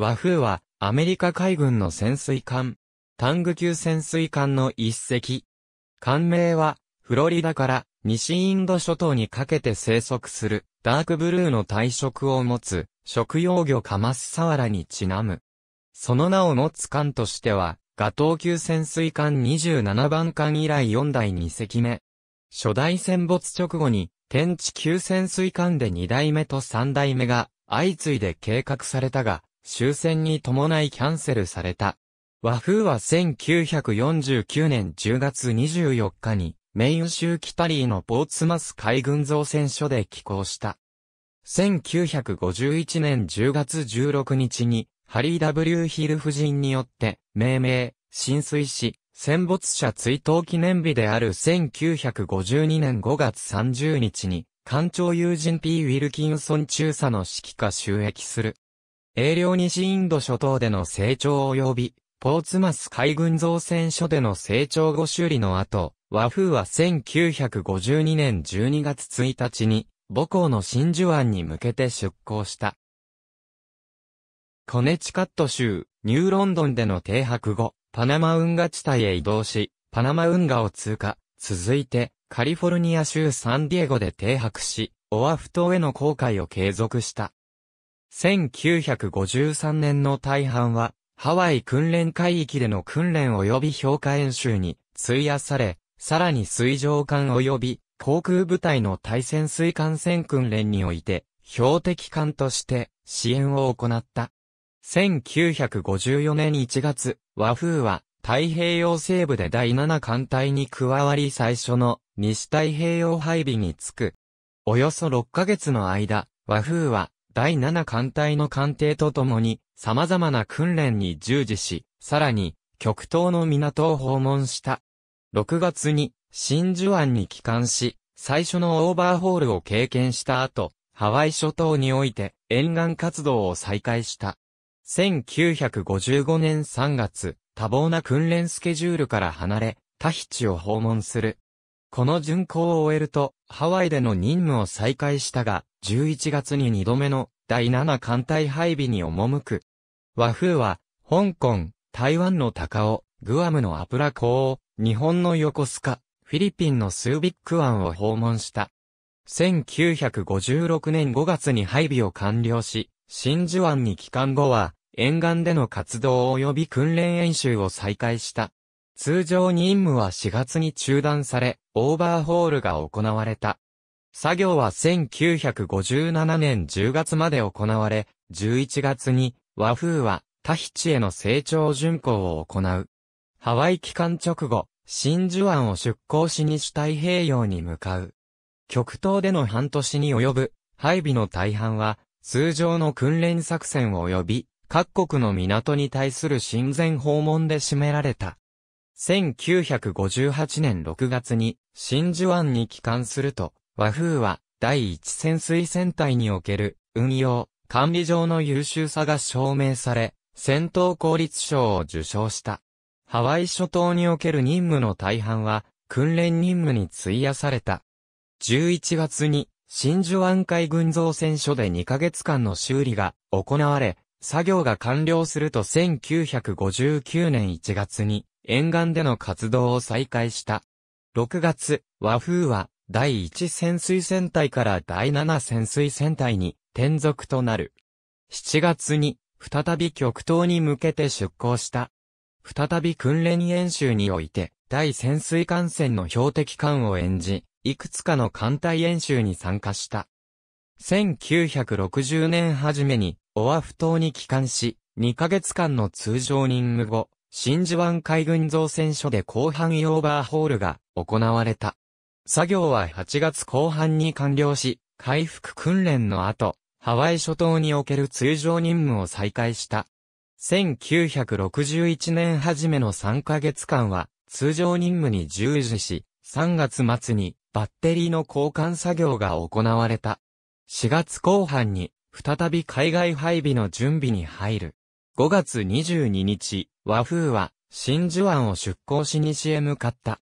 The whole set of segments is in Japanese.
和風は、アメリカ海軍の潜水艦、タング級潜水艦の一隻。艦名は、フロリダから西インド諸島にかけて生息する、ダークブルーの体色を持つ、食用魚カマスサワラにちなむ。その名を持つ艦としては、ガトー級潜水艦27番艦以来4代2隻目。初代戦没直後に、天地級潜水艦で2代目と3代目が、相次いで計画されたが、終戦に伴いキャンセルされた。和風は1949年10月24日に、メイン州キタリーのポーツマス海軍造船所で寄港した。1951年10月16日に、ハリー・ W・ ヒル夫人によって、命名、浸水し、戦没者追悼記念日である1952年5月30日に、艦長友人 P・ ウィルキンソン中佐の指揮下収益する。英領西インド諸島での成長及び、ポーツマス海軍造船所での成長後修理の後、和風は1952年12月1日に、母校の真珠湾に向けて出港した。コネチカット州、ニューロンドンでの停泊後、パナマ運河地帯へ移動し、パナマ運河を通過、続いて、カリフォルニア州サンディエゴで停泊し、オアフ島への航海を継続した。1953年の大半は、ハワイ訓練海域での訓練及び評価演習に費やされ、さらに水上艦及び航空部隊の対潜水艦船訓練において、標的艦として支援を行った。1954年1月、和風は太平洋西部で第7艦隊に加わり最初の西太平洋配備につく。およそ6ヶ月の間、和風は第7艦隊の艦艇とともに、様々な訓練に従事し、さらに、極東の港を訪問した。6月に、真珠湾に帰還し、最初のオーバーホールを経験した後、ハワイ諸島において沿岸活動を再開した。1955年3月、多忙な訓練スケジュールから離れ、タヒチを訪問する。この巡航を終えると、ハワイでの任務を再開したが、11月に2度目の第7艦隊配備に赴く。和風は、香港、台湾の高尾、グアムのアプラ港を、日本の横須賀、フィリピンのスービック湾を訪問した。1956年5月に配備を完了し、真珠湾に帰還後は、沿岸での活動及び訓練演習を再開した。通常任務は4月に中断され、オーバーホールが行われた。作業は1957年10月まで行われ、11月に和風はタヒチへの成長巡航を行う。ハワイ帰還直後、真珠湾を出港し西太平洋に向かう。極東での半年に及ぶ配備の大半は、通常の訓練作戦及び、各国の港に対する親善訪問で占められた。1958年6月に真珠湾に帰還すると、和風は、第一潜水戦隊における、運用、管理上の優秀さが証明され、戦闘効率賞を受賞した。ハワイ諸島における任務の大半は、訓練任務に費やされた。11月に、真珠湾海軍造船所で2ヶ月間の修理が行われ、作業が完了すると1959年1月に沿岸での活動を再開した。6月、和風は第1潜水船隊から第7潜水船隊に転属となる。7月に、再び極東に向けて出港した。再び訓練演習において、第潜水艦船の標的艦を演じ、いくつかの艦隊演習に参加した。1960年初めに、オアフ島に帰還し、2ヶ月間の通常任務後、真珠湾海軍造船所で広範囲オーバーホールが行われた。作業は8月後半に完了し、回復訓練の後、ハワイ諸島における通常任務を再開した。1961年初めの3ヶ月間は、通常任務に従事し、3月末にバッテリーの交換作業が行われた。4月後半に、再び海外配備の準備に入る。5月22日、和風は真珠湾を出港し西へ向かった。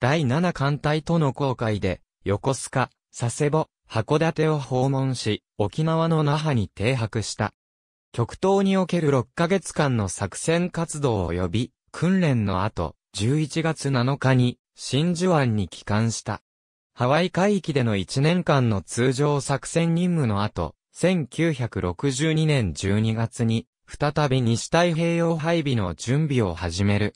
第7艦隊との航海で、横須賀、佐世保、函館を訪問し、沖縄の那覇に停泊した。極東における6ヶ月間の作戦活動及び、訓練の後、11月7日に、真珠湾に帰還した。ハワイ海域での1年間の通常作戦任務の後、1962年12月に、再び西太平洋配備の準備を始める。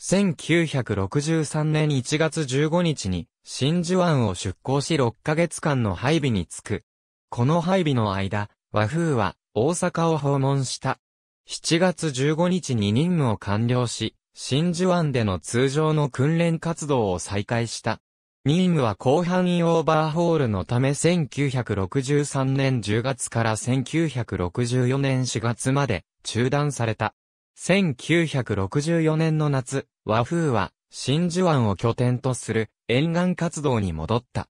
1963年1月15日に真珠湾を出港し6ヶ月間の配備に着く。この配備の間、和風は大阪を訪問した。7月15日に任務を完了し、真珠湾での通常の訓練活動を再開した。任務は広範囲オーバーホールのため1963年10月から1964年4月まで中断された。1964年の夏、和風は真珠湾を拠点とする沿岸活動に戻った。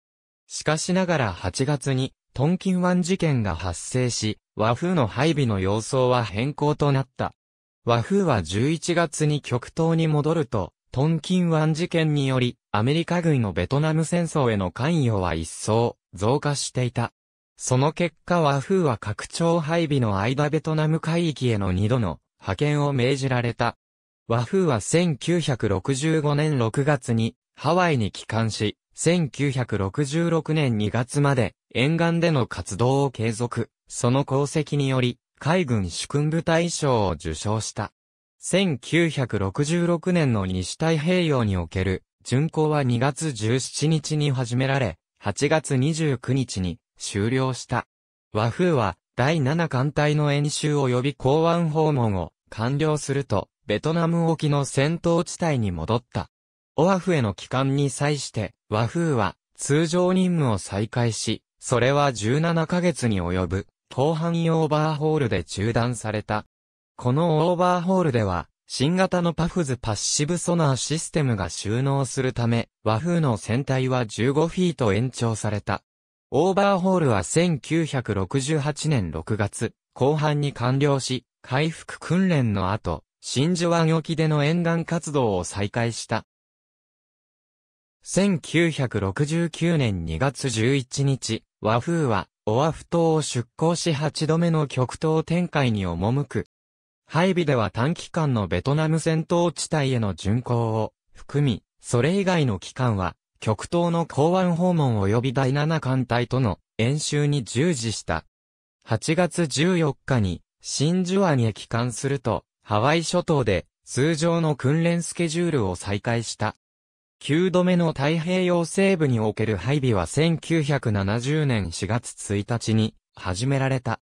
しかしながら8月にトンキン湾事件が発生し、和風の配備の様相は変更となった。和風は11月に極東に戻ると、トンキン湾事件により、アメリカ軍のベトナム戦争への関与は一層増加していた。その結果和風は拡張配備の間ベトナム海域への2度の派遣を命じられた。和風は1965年6月にハワイに帰還し、1966年2月まで沿岸での活動を継続。その功績により、海軍主君部隊賞を受賞した。1966年の西太平洋における巡航は2月17日に始められ、8月29日に終了した。和風は第7艦隊の演習及び港湾訪問を完了すると、ベトナム沖の戦闘地帯に戻った。オアフへの帰還に際して、和風は通常任務を再開し、それは17ヶ月に及ぶ、広範囲オーバーホールで中断された。このオーバーホールでは、新型のパフズパッシブソナーシステムが収納するため、和風の船体は15フィート延長された。オーバーホールは1968年6月、後半に完了し、回復訓練の後、真珠湾沖での沿岸活動を再開した。1969年2月11日、和風は、オアフ島を出港し8度目の極東展開に赴く。配備では短期間のベトナム戦闘地帯への巡航を含み、それ以外の期間は極東の港湾訪問及び第七艦隊との演習に従事した。8月14日にジ珠湾へ帰還すると、ハワイ諸島で通常の訓練スケジュールを再開した。9度目の太平洋西部における配備は1970年4月1日に始められた。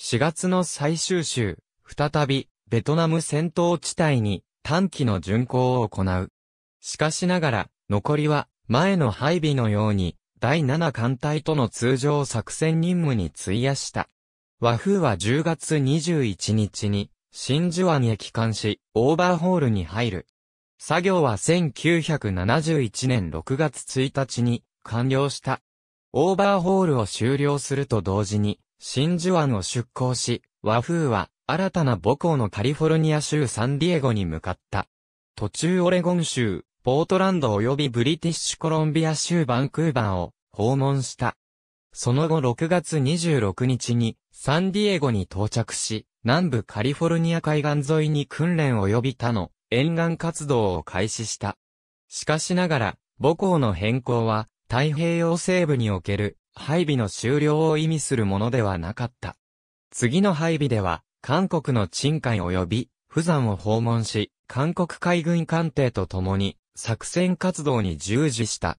4月の最終週、再びベトナム戦闘地帯に短期の巡航を行う。しかしながら、残りは前の配備のように、第7艦隊との通常作戦任務に費やした。和風は10月21日に、真珠湾へ帰還し、オーバーホールに入る。作業は1971年6月1日に完了した。オーバーホールを終了すると同時に、真珠湾を出港し、和風は新たな母校のカリフォルニア州サンディエゴに向かった。途中オレゴン州、ポートランド及びブリティッシュコロンビア州バンクーバーを訪問した。その後6月26日にサンディエゴに到着し、南部カリフォルニア海岸沿いに訓練及び他の沿岸活動を開始した。しかしながら、母校の変更は太平洋西部における配備の終了を意味するものではなかった。次の配備では、韓国の鎮海及び、釜山を訪問し、韓国海軍艦艇と共に、作戦活動に従事した。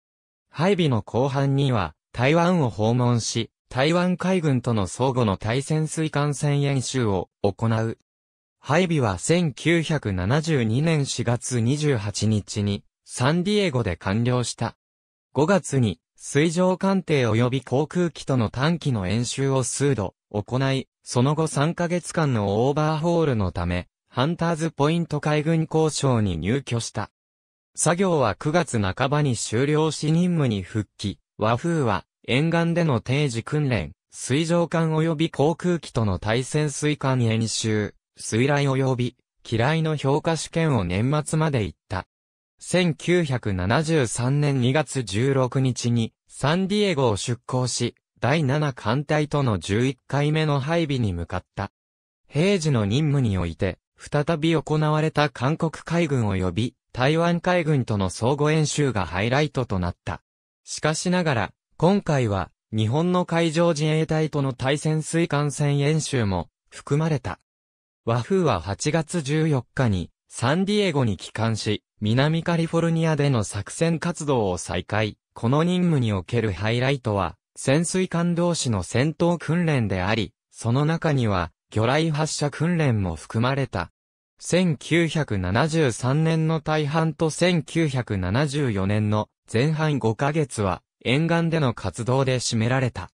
配備の後半には、台湾を訪問し、台湾海軍との相互の対潜水艦戦演習を行う。配備は1972年4月28日にサンディエゴで完了した。5月に水上艦艇及び航空機との短期の演習を数度行い、その後3ヶ月間のオーバーホールのため、ハンターズポイント海軍交渉に入居した。作業は9月半ばに終了し任務に復帰。和風は、沿岸での定時訓練、水上艦及び航空機との対潜水艦演習、水雷及び、機雷の評価試験を年末まで行った。1973年2月16日に、サンディエゴを出港し、第7艦隊との11回目の配備に向かった。平時の任務において、再び行われた韓国海軍及び台湾海軍との相互演習がハイライトとなった。しかしながら、今回は、日本の海上自衛隊との対潜水艦戦演習も、含まれた。和風は8月14日に、サンディエゴに帰還し、南カリフォルニアでの作戦活動を再開。この任務におけるハイライトは、潜水艦同士の戦闘訓練であり、その中には、魚雷発射訓練も含まれた。1973年の大半と1974年の前半5ヶ月は沿岸での活動で占められた。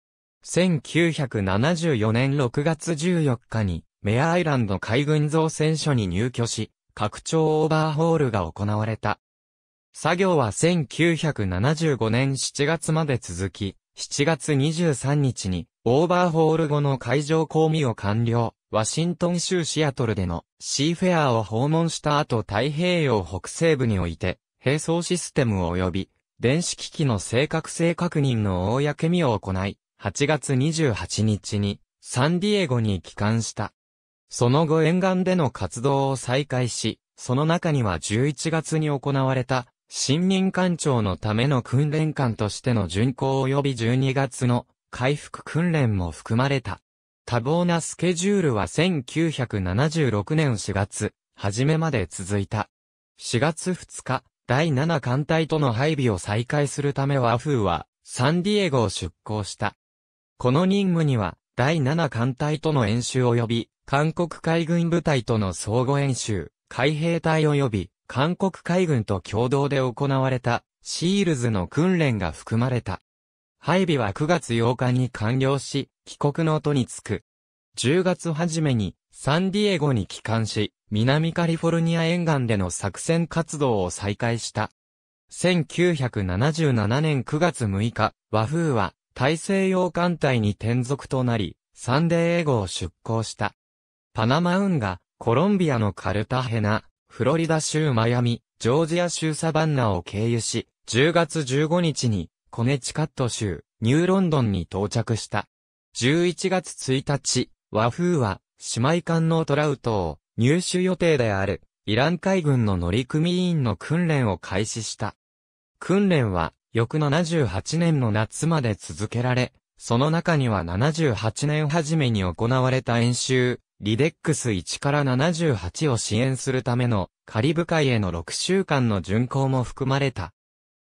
1974年6月14日にメアアイランド海軍造船所に入居し、拡張オーバーホールが行われた。作業は1975年7月まで続き、7月23日にオーバーホール後の海上公務を完了。ワシントン州シアトルでのシーフェアを訪問した後太平洋北西部において、並走システム及び電子機器の正確性確認の公みを行い、8月28日にサンディエゴに帰還した。その後沿岸での活動を再開し、その中には11月に行われた新民艦庁のための訓練官としての巡航及び12月の回復訓練も含まれた。多忙なスケジュールは1976年4月、初めまで続いた。4月2日、第7艦隊との配備を再開するため和風は、サンディエゴを出港した。この任務には、第7艦隊との演習及び、韓国海軍部隊との相互演習、海兵隊及び、韓国海軍と共同で行われた、シールズの訓練が含まれた。配備は9月8日に完了し、帰国の途につく。10月初めに、サンディエゴに帰還し、南カリフォルニア沿岸での作戦活動を再開した。1977年9月6日、和風は、大西洋艦隊に転属となり、サンディエゴを出港した。パナマ運河、コロンビアのカルタヘナ、フロリダ州マヤミ、ジョージア州サバンナを経由し、10月15日にコネチカット州、ニューロンドンに到着した。11月1日、和風は、姉妹艦のトラウトを入手予定である、イラン海軍の乗組員の訓練を開始した。訓練は、翌78年の夏まで続けられ、その中には78年初めに行われた演習、リデックス1から78を支援するためのカリブ海への6週間の巡航も含まれた。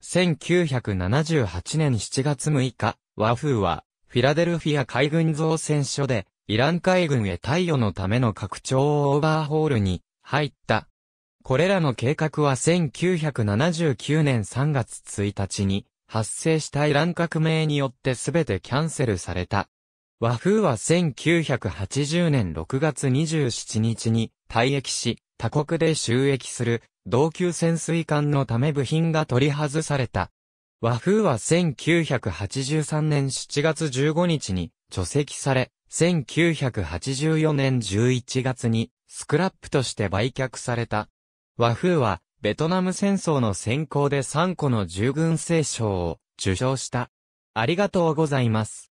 1978年7月6日、和風は、フィラデルフィア海軍造船所で、イラン海軍へ貸与のための拡張をオーバーホールに入った。これらの計画は1979年3月1日に発生したイラン革命によって全てキャンセルされた。和風は1980年6月27日に退役し、他国で収益する同級潜水艦のため部品が取り外された。和風は1983年7月15日に除籍され、1984年11月にスクラップとして売却された。和風はベトナム戦争の先行で3個の従軍聖賞を受賞した。ありがとうございます。